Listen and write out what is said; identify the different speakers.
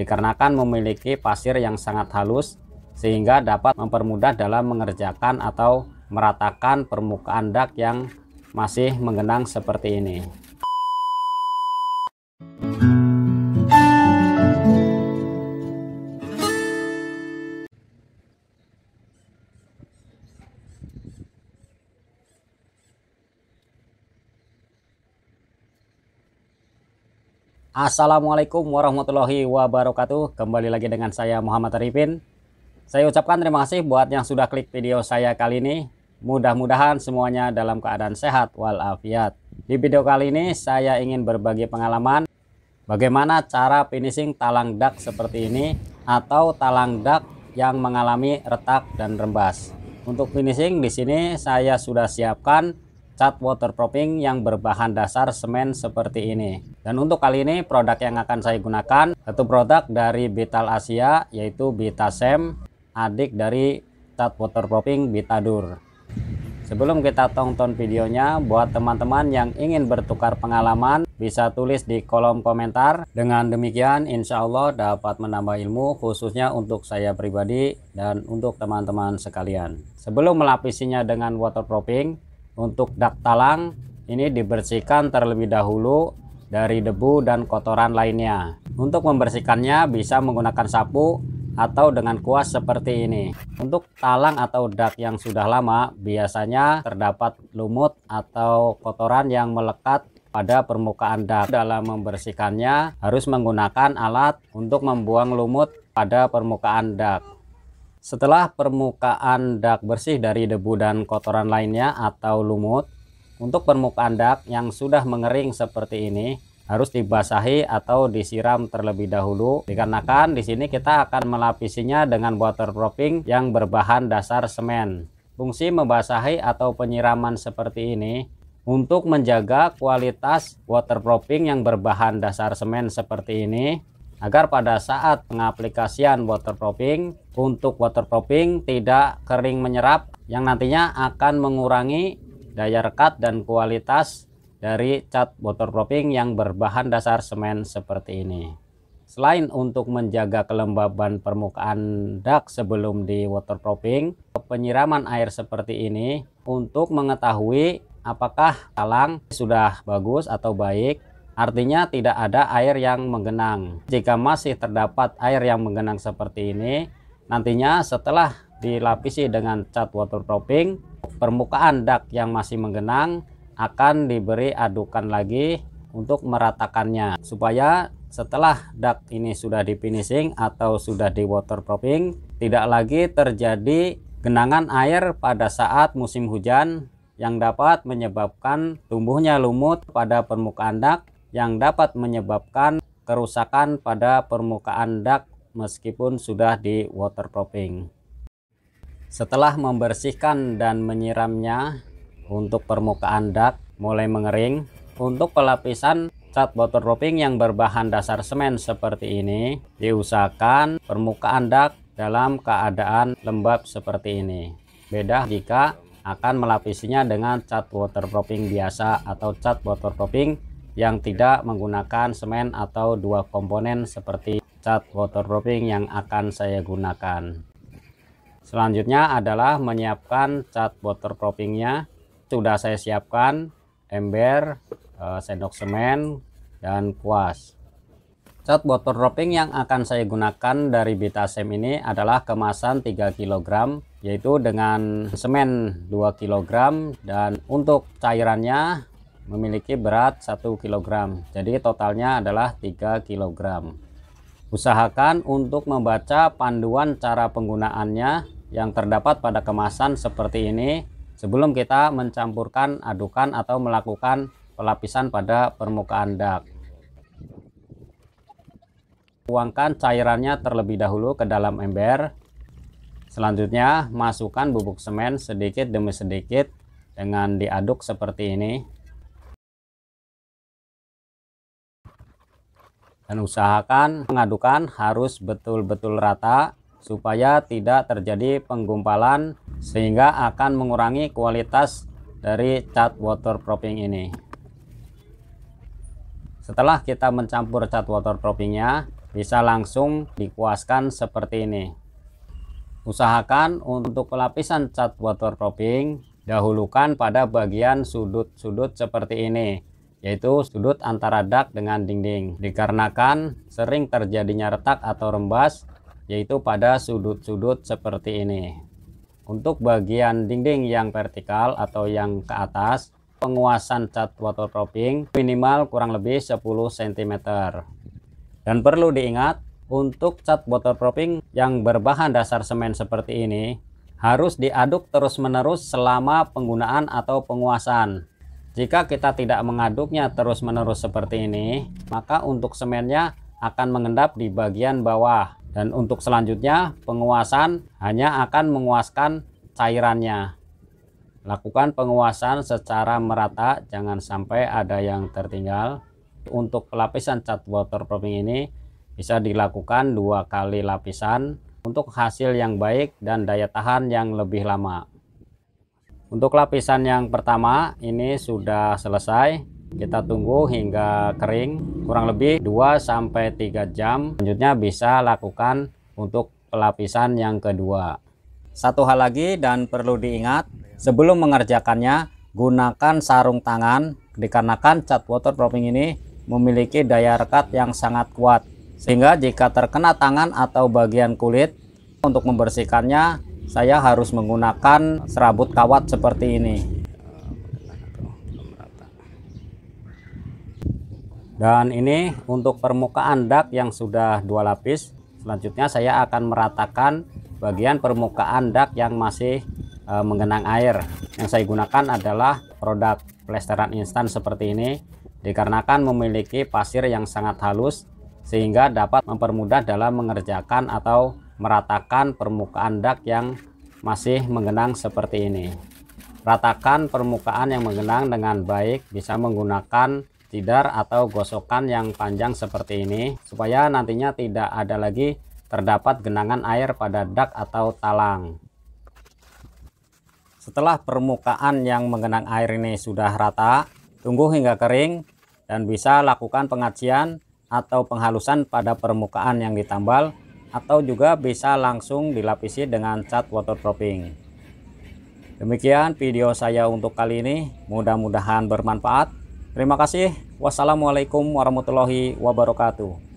Speaker 1: dikarenakan memiliki pasir yang sangat halus sehingga dapat mempermudah dalam mengerjakan atau meratakan permukaan dak yang masih menggenang seperti ini. Assalamualaikum warahmatullahi wabarakatuh Kembali lagi dengan saya Muhammad Arifin Saya ucapkan terima kasih buat yang sudah klik video saya kali ini Mudah-mudahan semuanya dalam keadaan sehat walafiat Di video kali ini saya ingin berbagi pengalaman Bagaimana cara finishing talang dak seperti ini Atau talang dak yang mengalami retak dan rembas Untuk finishing di sini saya sudah siapkan cat waterproofing yang berbahan dasar semen seperti ini. Dan untuk kali ini produk yang akan saya gunakan satu produk dari Vital Asia yaitu Sem, adik dari cat waterproofing Vitadur. Sebelum kita tonton videonya, buat teman-teman yang ingin bertukar pengalaman, bisa tulis di kolom komentar. Dengan demikian, insya Allah dapat menambah ilmu khususnya untuk saya pribadi dan untuk teman-teman sekalian. Sebelum melapisinya dengan waterproofing, untuk dak talang ini dibersihkan terlebih dahulu dari debu dan kotoran lainnya. Untuk membersihkannya bisa menggunakan sapu atau dengan kuas seperti ini. Untuk talang atau dak yang sudah lama biasanya terdapat lumut atau kotoran yang melekat pada permukaan dak. Dalam membersihkannya harus menggunakan alat untuk membuang lumut pada permukaan dak. Setelah permukaan dak bersih dari debu dan kotoran lainnya atau lumut, untuk permukaan dak yang sudah mengering seperti ini harus dibasahi atau disiram terlebih dahulu dikarenakan di sini kita akan melapisinya dengan waterproofing yang berbahan dasar semen. Fungsi membasahi atau penyiraman seperti ini untuk menjaga kualitas waterproofing yang berbahan dasar semen seperti ini agar pada saat pengaplikasian waterproofing untuk waterproofing tidak kering menyerap yang nantinya akan mengurangi daya rekat dan kualitas dari cat waterproofing yang berbahan dasar semen seperti ini. Selain untuk menjaga kelembaban permukaan dak sebelum di waterproofing, penyiraman air seperti ini untuk mengetahui apakah talang sudah bagus atau baik Artinya tidak ada air yang menggenang. Jika masih terdapat air yang menggenang seperti ini, nantinya setelah dilapisi dengan cat waterproofing, permukaan dak yang masih menggenang akan diberi adukan lagi untuk meratakannya supaya setelah dak ini sudah di finishing atau sudah di waterproofing tidak lagi terjadi genangan air pada saat musim hujan yang dapat menyebabkan tumbuhnya lumut pada permukaan dak yang dapat menyebabkan kerusakan pada permukaan dak meskipun sudah di waterproofing. Setelah membersihkan dan menyiramnya untuk permukaan dak mulai mengering, untuk pelapisan cat waterproofing yang berbahan dasar semen seperti ini diusahakan permukaan dak dalam keadaan lembab seperti ini. Beda jika akan melapisinya dengan cat waterproofing biasa atau cat waterproofing yang tidak menggunakan semen atau dua komponen seperti cat waterproofing yang akan saya gunakan. Selanjutnya adalah menyiapkan cat waterproofingnya. Sudah saya siapkan ember, eh, sendok semen, dan kuas. Cat waterproofing yang akan saya gunakan dari Bitasem ini adalah kemasan 3 kg yaitu dengan semen 2 kg dan untuk cairannya memiliki berat 1 kg. Jadi totalnya adalah 3 kg. Usahakan untuk membaca panduan cara penggunaannya yang terdapat pada kemasan seperti ini sebelum kita mencampurkan adukan atau melakukan pelapisan pada permukaan dak. Tuangkan cairannya terlebih dahulu ke dalam ember. Selanjutnya, masukkan bubuk semen sedikit demi sedikit dengan diaduk seperti ini. dan usahakan pengadukan harus betul-betul rata supaya tidak terjadi penggumpalan sehingga akan mengurangi kualitas dari cat waterproofing ini setelah kita mencampur cat waterproofingnya bisa langsung dikuaskan seperti ini usahakan untuk lapisan cat waterproofing dahulukan pada bagian sudut-sudut seperti ini yaitu sudut antara dak dengan dinding. Dikarenakan sering terjadinya retak atau rembas, yaitu pada sudut-sudut seperti ini. Untuk bagian dinding yang vertikal atau yang ke atas, penguasan cat waterproofing minimal kurang lebih 10 cm. Dan perlu diingat, untuk cat waterproofing yang berbahan dasar semen seperti ini, harus diaduk terus-menerus selama penggunaan atau penguasan jika kita tidak mengaduknya terus-menerus seperti ini, maka untuk semennya akan mengendap di bagian bawah. Dan untuk selanjutnya, penguasan hanya akan menguaskan cairannya. Lakukan penguasan secara merata, jangan sampai ada yang tertinggal. Untuk lapisan cat waterproofing ini bisa dilakukan dua kali lapisan untuk hasil yang baik dan daya tahan yang lebih lama. Untuk lapisan yang pertama ini sudah selesai. Kita tunggu hingga kering kurang lebih 2 sampai 3 jam. Selanjutnya bisa lakukan untuk lapisan yang kedua. Satu hal lagi dan perlu diingat, sebelum mengerjakannya gunakan sarung tangan dikarenakan cat waterproofing ini memiliki daya rekat yang sangat kuat. Sehingga jika terkena tangan atau bagian kulit untuk membersihkannya saya harus menggunakan serabut kawat seperti ini dan ini untuk permukaan dak yang sudah dua lapis selanjutnya saya akan meratakan bagian permukaan dak yang masih e, menggenang air yang saya gunakan adalah produk plesteran instan seperti ini dikarenakan memiliki pasir yang sangat halus sehingga dapat mempermudah dalam mengerjakan atau meratakan permukaan dak yang masih menggenang seperti ini. Ratakan permukaan yang menggenang dengan baik bisa menggunakan tidar atau gosokan yang panjang seperti ini supaya nantinya tidak ada lagi terdapat genangan air pada dak atau talang. Setelah permukaan yang menggenang air ini sudah rata, tunggu hingga kering dan bisa lakukan pengacian atau penghalusan pada permukaan yang ditambal atau juga bisa langsung dilapisi dengan cat waterproofing. Demikian video saya untuk kali ini, mudah-mudahan bermanfaat. Terima kasih. Wassalamualaikum warahmatullahi wabarakatuh.